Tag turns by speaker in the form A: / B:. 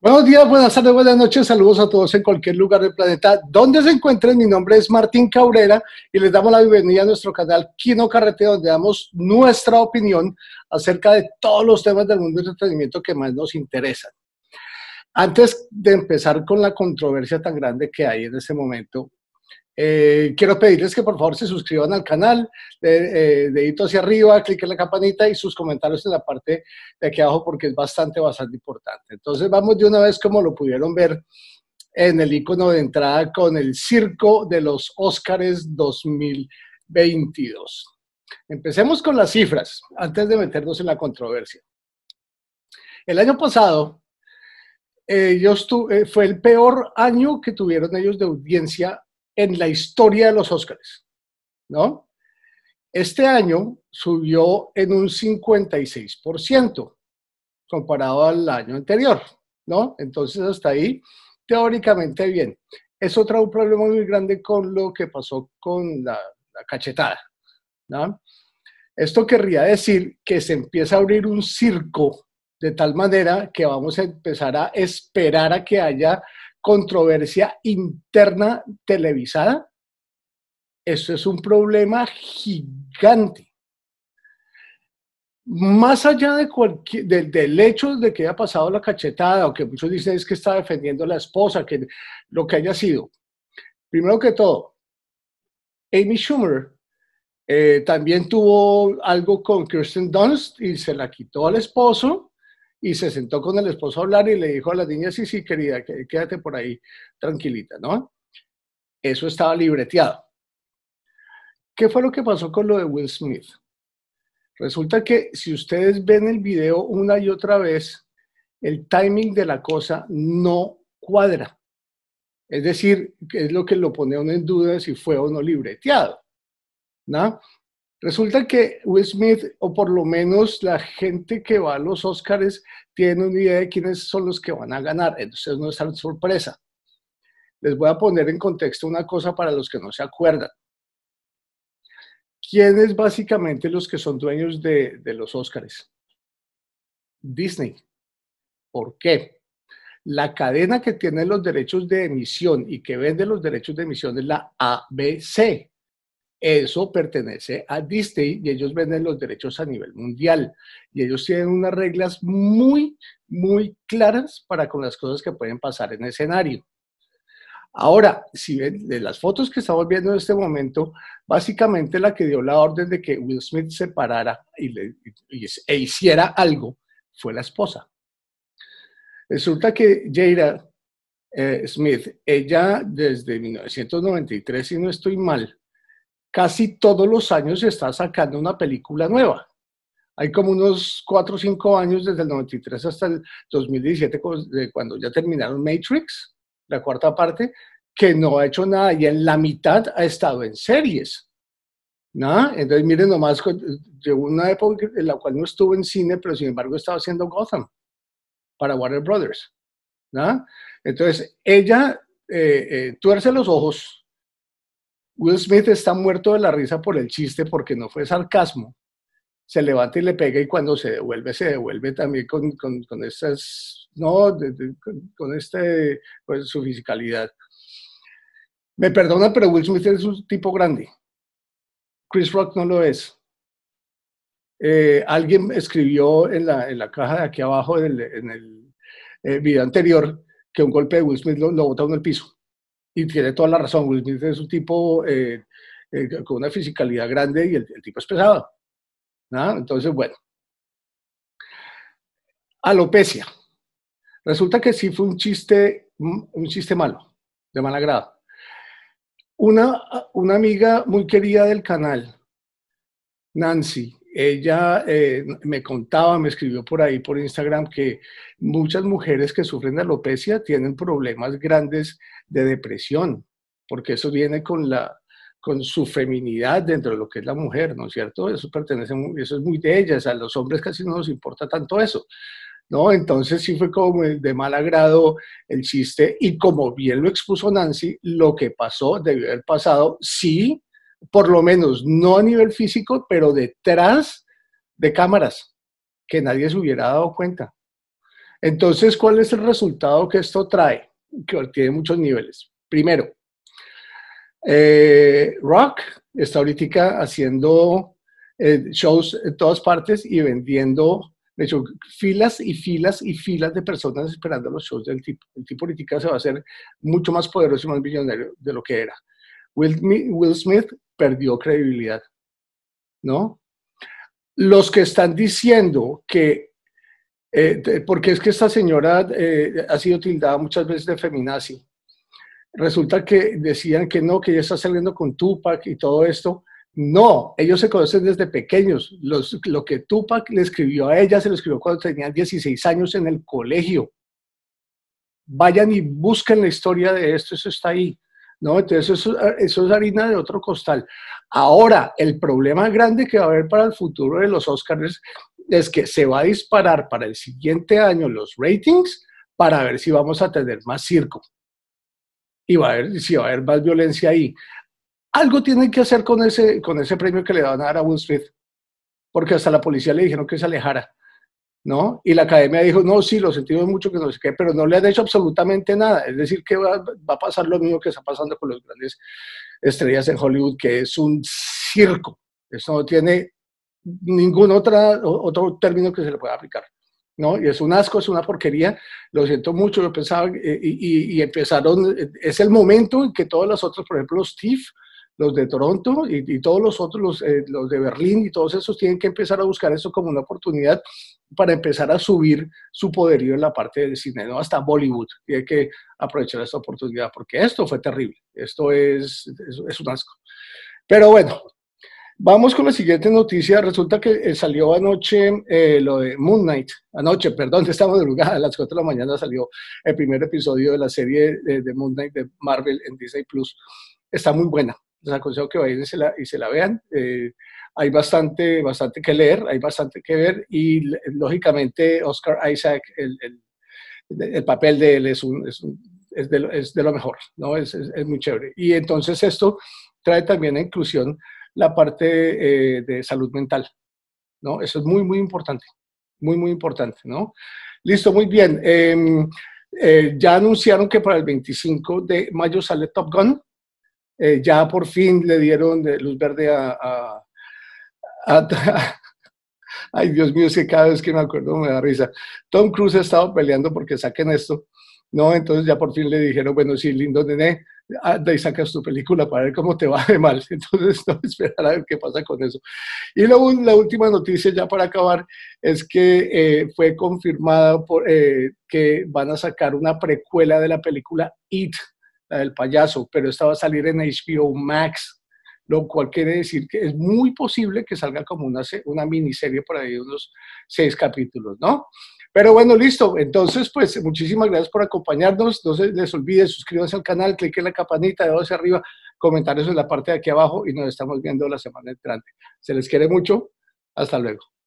A: Buenos días, buenas tardes, buenas noches. Saludos a todos en cualquier lugar del planeta donde se encuentren. Mi nombre es Martín Cabrera y les damos la bienvenida a nuestro canal Kino Carrete, donde damos nuestra opinión acerca de todos los temas del mundo del entretenimiento que más nos interesan. Antes de empezar con la controversia tan grande que hay en este momento, eh, quiero pedirles que por favor se suscriban al canal, de, eh, dedito hacia arriba, clic en la campanita y sus comentarios en la parte de aquí abajo porque es bastante, bastante importante. Entonces vamos de una vez como lo pudieron ver en el icono de entrada con el circo de los Óscares 2022. Empecemos con las cifras antes de meternos en la controversia. El año pasado, eh, fue el peor año que tuvieron ellos de audiencia en la historia de los Óscares, ¿no? Este año subió en un 56% comparado al año anterior, ¿no? Entonces hasta ahí teóricamente bien. Es otro problema muy grande con lo que pasó con la, cachetada, ¿no? Esto querría decir que se empieza a abrir un circo de tal manera que vamos a empezar a esperar a que haya controversia interna televisada, eso es un problema gigante. Más allá de cualquier, del hecho de que haya pasado la cachetada o que muchos dicen es que está defendiendo a la esposa, que lo que haya sido. Primero que todo, Amy Schumer eh, también tuvo algo con Kirsten Dunst y se la quitó al esposo y se sentó con el esposo a hablar y le dijo a la niña, sí, sí, querida, quédate por ahí tranquilita, ¿no? Eso estaba libreteado. ¿Qué fue lo que pasó con lo de Will Smith? Resulta que si ustedes ven el video una y otra vez, el timing de la cosa no cuadra. Es decir, es lo que lo pone en duda si fue o no libreteado. ¿no? Resulta que Will Smith, o por lo menos la gente que va a los Oscars, tiene una idea de quiénes son los que van a ganar, entonces no es tan sorpresa. Les voy a poner en contexto una cosa para los que no se acuerdan. ¿Quiénes básicamente los que son dueños de, de los Oscars? Disney. ¿Por qué? La cadena que tiene los derechos de emisión y que vende los derechos de emisión es la ABC, eso pertenece a Disney y ellos venden los derechos a nivel mundial. Y ellos tienen unas reglas muy, muy claras para con las cosas que pueden pasar en escenario. Ahora, si ven de las fotos que estamos viendo en este momento, básicamente la que dio la orden de que Will Smith se parara y e hiciera algo fue la esposa. Resulta que Jada eh, Smith, ella desde 1993, si no estoy mal, casi todos los años se está sacando una película nueva. Hay como unos 4 o 5 años, desde el 93 hasta el 2017, cuando ya terminaron Matrix, la cuarta parte, que no ha hecho nada y en la mitad ha estado en series. ¿No? Entonces, miren nomás, llegó una época en la cual no estuvo en cine, pero sin embargo estaba haciendo Gotham para Warner Brothers. ¿no? Entonces, ella eh, eh, tuerce los ojos Will Smith está muerto de la risa por el chiste porque no fue sarcasmo. Se levanta y le pega y cuando se devuelve, se devuelve también con, no, con, este, pues, su fisicalidad. Me perdona, pero Will Smith es un tipo grande. Chris Rock no lo es. Eh, alguien escribió en la, caja de aquí abajo en el eh, video anterior que un golpe de Will Smith lo, lo en el piso. Y tiene toda la razón, Will es un tipo eh, eh, con una fisicalidad grande y el, tipo es pesado. Entonces, bueno. Alopecia. Resulta que sí fue un chiste, un chiste malo, de mal agrado. Una, una amiga muy querida del canal, Nancy, ella eh, me contaba, me escribió por ahí, por Instagram, que muchas mujeres que sufren de alopecia tienen problemas grandes de depresión, porque eso viene con la con su feminidad dentro de lo que es la mujer, ¿no es cierto? Eso pertenece, eso es muy de ellas, a los hombres casi no nos importa tanto eso, ¿no? Entonces sí fue como de mal agrado el chiste y como bien lo expuso Nancy, lo que pasó debió haber pasado, sí, por lo menos no a nivel físico, pero detrás de cámaras, que nadie se hubiera dado cuenta. Entonces, ¿cuál es el resultado que esto trae? Que tiene muchos niveles. Primero, eh, Rock está ahorita haciendo eh, shows en todas partes y vendiendo, de hecho, filas y filas y filas de personas esperando los shows del tipo. El tipo ahorita se va a hacer mucho más poderoso y más millonario de lo que era. Will, Smith perdió credibilidad, ¿no? Los que están diciendo que, eh, porque es que esta señora eh, ha sido tildada muchas veces de feminazi, resulta que decían que no, que ella está saliendo con Tupac y todo esto. No, ellos se conocen desde pequeños. Los, lo que Tupac le escribió a ella se lo escribió cuando tenían 16 años en el colegio. Vayan y busquen la historia de esto, eso está ahí. ¿no? Entonces eso, es harina de otro costal. Ahora, el problema grande que va a haber para el futuro de los Oscars es que se va a disparar para el siguiente año los ratings para ver si vamos a tener más circo y va a haber, si va a haber más violencia ahí. Algo tienen que hacer con ese, con ese premio que le van a dar a Will porque hasta la policía le dijeron que se alejara. ¿no? Y la academia dijo, no, sí, lo sentimos mucho que no sé pero no le han hecho absolutamente nada. Es decir, que va, a pasar lo mismo que está pasando con las grandes estrellas en Hollywood, que es un circo. Eso no tiene ningún otra, otro término que se le pueda aplicar. ¿no? Y es un asco, es una porquería, lo siento mucho, yo pensaba, eh, y, empezaron, eh, es el momento en que todos los otros, por ejemplo, los TIF, los de Toronto y, todos los otros, eh, los, de Berlín y todos esos tienen que empezar a buscar eso como una oportunidad para empezar a subir su poderío en la parte del cine, Hasta Bollywood tiene que aprovechar esta oportunidad porque esto fue terrible, esto es, es un asco. Pero bueno, Vamos con la siguiente noticia. Resulta que eh, salió anoche eh, lo de Moon Knight. Anoche, perdón, de lugar. a las 4 de la mañana salió el primer episodio de la serie de, Moon Knight de Marvel en Disney Plus. Está muy buena. Les aconsejo que vayan y se la, vean. Eh, hay bastante, bastante que leer, hay bastante que ver. Y lógicamente, Oscar Isaac, el, papel de él es, un, es, de, lo mejor, ¿no? Es, es muy chévere. Y entonces esto trae también la inclusión la parte eh, de salud mental, ¿no? Eso es muy, muy importante, muy, muy importante, ¿no? Listo, muy bien. Em, eh, ya anunciaron que para el 25 de mayo sale Top Gun. Eh, ya por fin le dieron luz verde a, Ay, Dios mío, es que cada vez que me acuerdo me da risa. Tom Cruise ha estado peleando porque saquen esto, ¿no? Entonces ya por fin le dijeron, bueno, sí, lindo nené, anda y sacas tu película para ver cómo te va de mal. Entonces, no esperar a ver qué pasa con eso. Y la, la última noticia, ya para acabar, es que eh, fue confirmada por, eh, que van a sacar una precuela de la película It, la del payaso, pero esta va a salir en HBO Max lo cual quiere decir que es muy posible que salga como una, una miniserie por ahí, unos seis capítulos, ¿no? Pero bueno, listo. Entonces, pues muchísimas gracias por acompañarnos. No se les olvide, suscríbanse al canal, cliquen en la campanita, de hacia arriba, comentarios en la parte de aquí abajo y nos estamos viendo la semana entrante. Se les quiere mucho. Hasta luego.